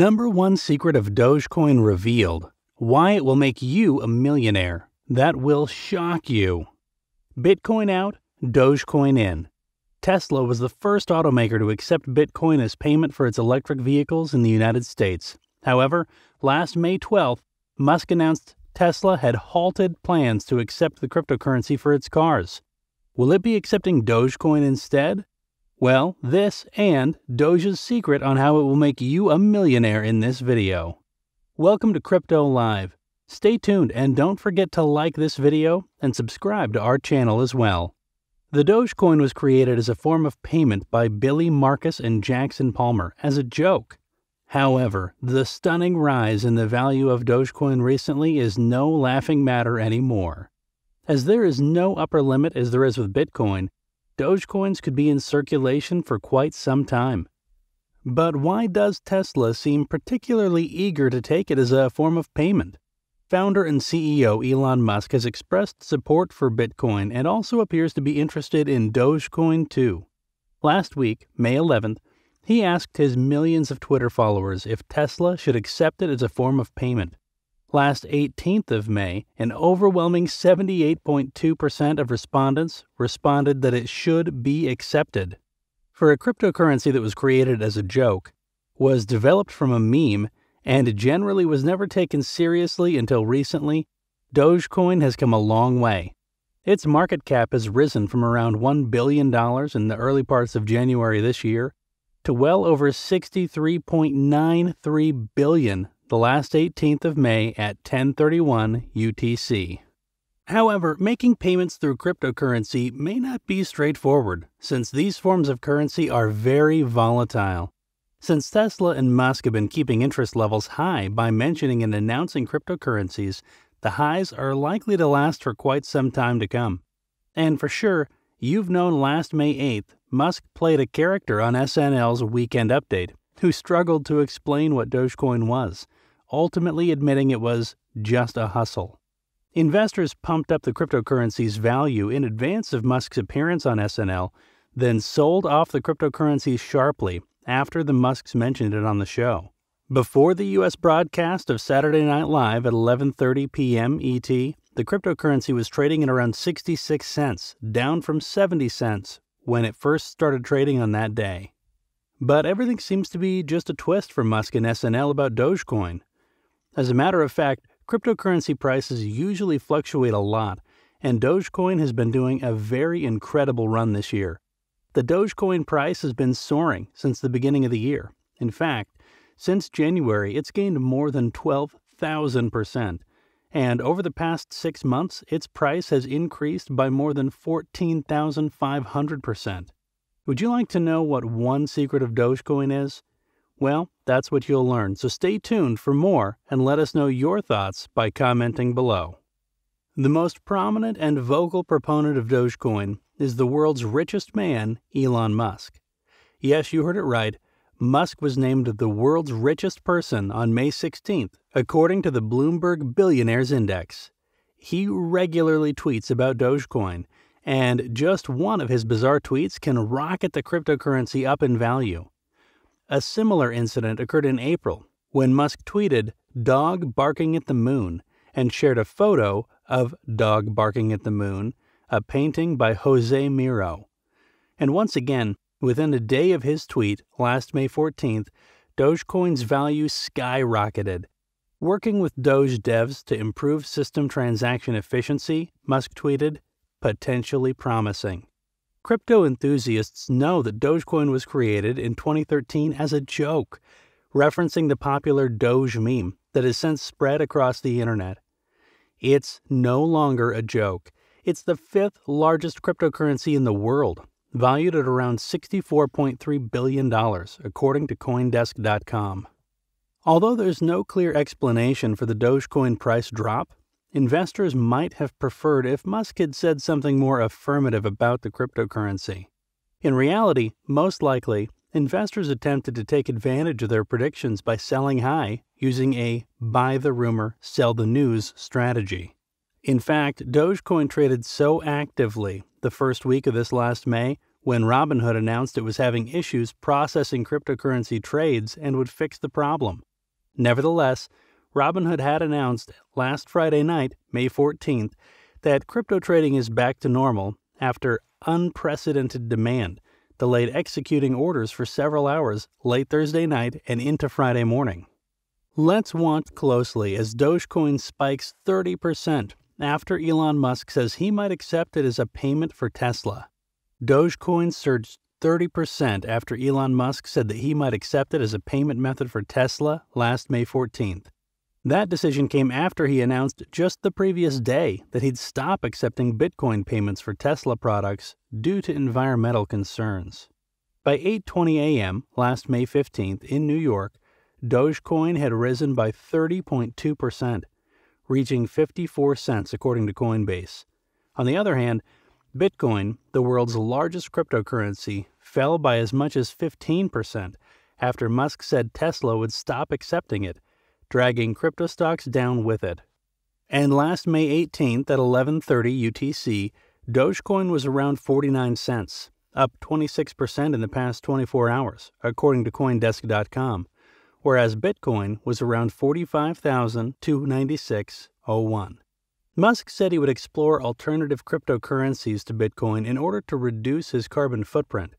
Number one secret of Dogecoin revealed why it will make you a millionaire. That will shock you. Bitcoin out, Dogecoin in. Tesla was the first automaker to accept Bitcoin as payment for its electric vehicles in the United States. However, last May 12th, Musk announced Tesla had halted plans to accept the cryptocurrency for its cars. Will it be accepting Dogecoin instead? Well, this and Doja's secret on how it will make you a millionaire in this video. Welcome to Crypto Live. Stay tuned and don't forget to like this video and subscribe to our channel as well. The Dogecoin was created as a form of payment by Billy Marcus and Jackson Palmer as a joke. However, the stunning rise in the value of Dogecoin recently is no laughing matter anymore. As there is no upper limit as there is with Bitcoin, Dogecoins could be in circulation for quite some time. But why does Tesla seem particularly eager to take it as a form of payment? Founder and CEO Elon Musk has expressed support for Bitcoin and also appears to be interested in Dogecoin too. Last week, May 11th, he asked his millions of Twitter followers if Tesla should accept it as a form of payment. Last 18th of May, an overwhelming 78.2% of respondents responded that it should be accepted. For a cryptocurrency that was created as a joke, was developed from a meme, and generally was never taken seriously until recently, Dogecoin has come a long way. Its market cap has risen from around $1 billion in the early parts of January this year to well over $63.93 billion the last 18th of May at 1031 UTC. However, making payments through cryptocurrency may not be straightforward, since these forms of currency are very volatile. Since Tesla and Musk have been keeping interest levels high by mentioning and announcing cryptocurrencies, the highs are likely to last for quite some time to come. And for sure, you've known last May 8th, Musk played a character on SNL's Weekend Update who struggled to explain what Dogecoin was ultimately admitting it was just a hustle. Investors pumped up the cryptocurrency's value in advance of Musk's appearance on SNL, then sold off the cryptocurrency sharply after the Musks mentioned it on the show. Before the US broadcast of Saturday Night Live at 11:30 p.m. ET, the cryptocurrency was trading at around 66 cents, down from 70 cents when it first started trading on that day. But everything seems to be just a twist for Musk and SNL about Dogecoin. As a matter of fact, cryptocurrency prices usually fluctuate a lot, and Dogecoin has been doing a very incredible run this year. The Dogecoin price has been soaring since the beginning of the year. In fact, since January, it's gained more than 12,000%. And over the past six months, its price has increased by more than 14,500%. Would you like to know what one secret of Dogecoin is? Well, that's what you'll learn, so stay tuned for more and let us know your thoughts by commenting below. The most prominent and vocal proponent of Dogecoin is the world's richest man, Elon Musk. Yes, you heard it right. Musk was named the world's richest person on May 16th, according to the Bloomberg Billionaires Index. He regularly tweets about Dogecoin, and just one of his bizarre tweets can rocket the cryptocurrency up in value. A similar incident occurred in April when Musk tweeted, Dog barking at the moon, and shared a photo of Dog barking at the moon, a painting by Jose Miro. And once again, within a day of his tweet, last May 14th, Dogecoin's value skyrocketed. Working with Doge devs to improve system transaction efficiency, Musk tweeted, potentially promising. Crypto enthusiasts know that Dogecoin was created in 2013 as a joke, referencing the popular Doge meme that has since spread across the internet. It's no longer a joke. It's the fifth largest cryptocurrency in the world, valued at around $64.3 billion, according to Coindesk.com. Although there's no clear explanation for the Dogecoin price drop, investors might have preferred if Musk had said something more affirmative about the cryptocurrency. In reality, most likely, investors attempted to take advantage of their predictions by selling high using a buy the rumor, sell the news strategy. In fact, Dogecoin traded so actively the first week of this last May when Robinhood announced it was having issues processing cryptocurrency trades and would fix the problem. Nevertheless, Robinhood had announced last Friday night, May 14th, that crypto trading is back to normal after unprecedented demand delayed executing orders for several hours late Thursday night and into Friday morning. Let's watch closely as Dogecoin spikes 30% after Elon Musk says he might accept it as a payment for Tesla. Dogecoin surged 30% after Elon Musk said that he might accept it as a payment method for Tesla last May 14th. That decision came after he announced just the previous day that he'd stop accepting Bitcoin payments for Tesla products due to environmental concerns. By 8:20 a.m. last May 15th in New York, Dogecoin had risen by 30.2%, reaching 54 cents according to Coinbase. On the other hand, Bitcoin, the world's largest cryptocurrency, fell by as much as 15% after Musk said Tesla would stop accepting it dragging crypto stocks down with it. And last May 18th at 11:30 UTC, Dogecoin was around 49 cents, up 26% in the past 24 hours, according to coindesk.com, whereas Bitcoin was around 45,296.01. Musk said he would explore alternative cryptocurrencies to Bitcoin in order to reduce his carbon footprint.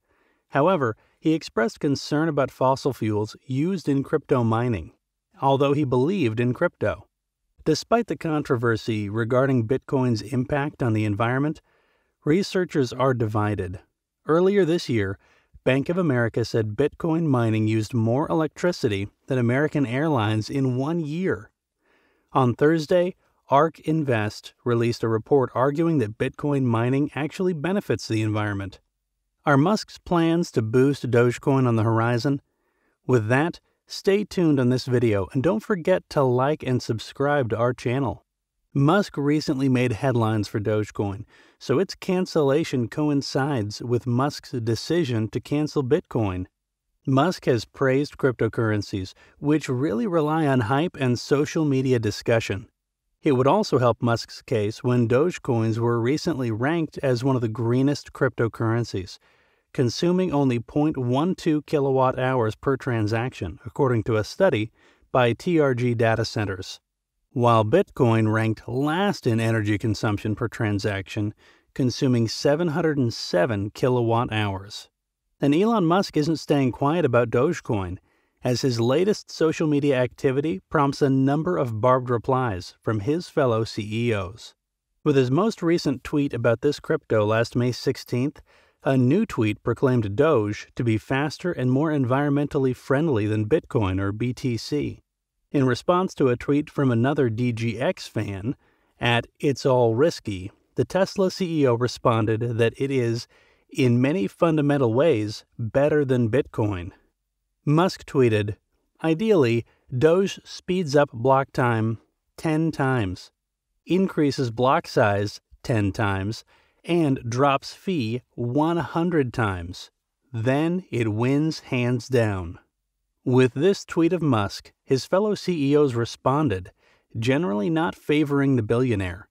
However, he expressed concern about fossil fuels used in crypto mining although he believed in crypto. Despite the controversy regarding Bitcoin's impact on the environment, researchers are divided. Earlier this year, Bank of America said Bitcoin mining used more electricity than American Airlines in one year. On Thursday, ARK Invest released a report arguing that Bitcoin mining actually benefits the environment. Are Musk's plans to boost Dogecoin on the horizon? With that, Stay tuned on this video and don't forget to like and subscribe to our channel. Musk recently made headlines for Dogecoin, so its cancellation coincides with Musk's decision to cancel Bitcoin. Musk has praised cryptocurrencies, which really rely on hype and social media discussion. It would also help Musk's case when Dogecoins were recently ranked as one of the greenest cryptocurrencies, consuming only 0.12 kilowatt hours per transaction, according to a study by TRG data centers. While Bitcoin ranked last in energy consumption per transaction, consuming 707 kilowatt hours. And Elon Musk isn't staying quiet about Dogecoin, as his latest social media activity prompts a number of barbed replies from his fellow CEOs. With his most recent tweet about this crypto last May 16th, a new tweet proclaimed Doge to be faster and more environmentally friendly than Bitcoin or BTC. In response to a tweet from another DGX fan, at It's All Risky, the Tesla CEO responded that it is, in many fundamental ways, better than Bitcoin. Musk tweeted, Ideally, Doge speeds up block time 10 times, increases block size 10 times, and drops fee 100 times. Then it wins hands down. With this tweet of Musk, his fellow CEOs responded, generally not favoring the billionaire.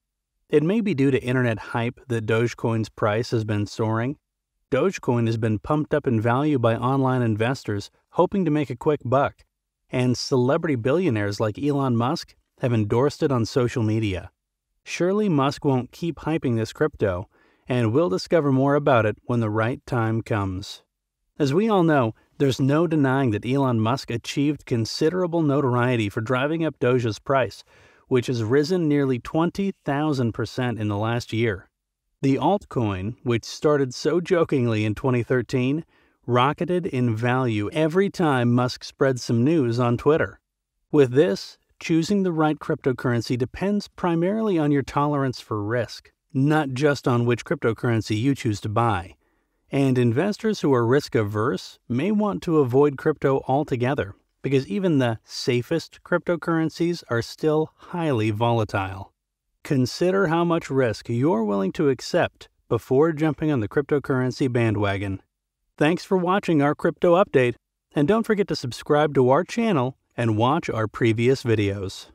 It may be due to internet hype that Dogecoin's price has been soaring. Dogecoin has been pumped up in value by online investors hoping to make a quick buck, and celebrity billionaires like Elon Musk have endorsed it on social media. Surely Musk won't keep hyping this crypto and we'll discover more about it when the right time comes. As we all know, there's no denying that Elon Musk achieved considerable notoriety for driving up Doge's price, which has risen nearly 20,000% in the last year. The altcoin, which started so jokingly in 2013, rocketed in value every time Musk spread some news on Twitter. With this, choosing the right cryptocurrency depends primarily on your tolerance for risk not just on which cryptocurrency you choose to buy. And investors who are risk averse may want to avoid crypto altogether because even the safest cryptocurrencies are still highly volatile. Consider how much risk you're willing to accept before jumping on the cryptocurrency bandwagon. Thanks for watching our crypto update, and don't forget to subscribe to our channel and watch our previous videos.